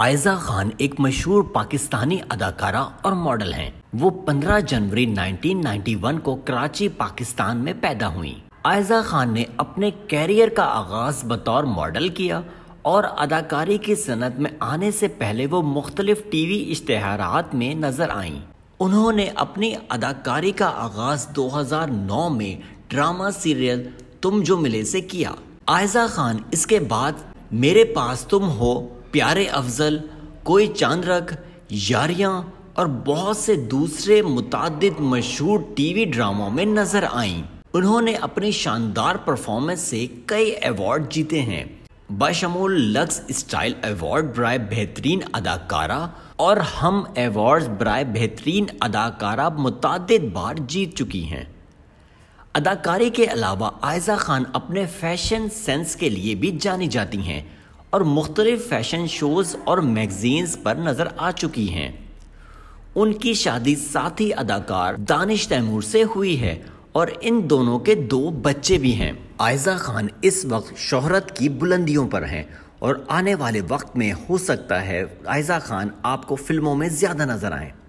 आयजा खान एक मशहूर पाकिस्तानी अदाकारा और मॉडल हैं। वो 15 जनवरी 1991 को कराची पाकिस्तान में पैदा हुई आयजा खान ने अपने कैरियर का आगाज बतौर मॉडल किया और अदाकारी की सनत में आने से पहले वो मुख्तलिफ टीवी इश्तहारात में नजर आईं। उन्होंने अपनी अदाकारी का आगाज 2009 में ड्रामा सीरियल तुम जो मिले से किया आयजा खान इसके बाद मेरे पास तुम हो प्यारे अफजल कोई चांद रख यारियाँ और बहुत से दूसरे मुतद मशहूर टीवी ड्रामों में नज़र आई उन्होंने अपनी शानदार परफॉर्मेंस से कई अवार्ड जीते हैं बशमूल लक्स स्टाइल अवार्ड ब्राय बेहतरीन अदाकारा और हम अवार्ड्स ब्राय बेहतरीन अदाकारा मुतद बार जीत चुकी हैं अदाकारी के अलावा आयजा खान अपने फैशन सेंस के लिए भी जानी जाती हैं और मुख्तलिफ फैशन शोज़ और मैगजीन्स पर नज़र आ चुकी हैं उनकी शादी साथी अदाकार दानिश तैमूर से हुई है और इन दोनों के दो बच्चे भी हैं आयजा खान इस वक्त शोहरत की बुलंदियों पर हैं और आने वाले वक्त में हो सकता है आयजा खान आपको फिल्मों में ज़्यादा नज़र आएँ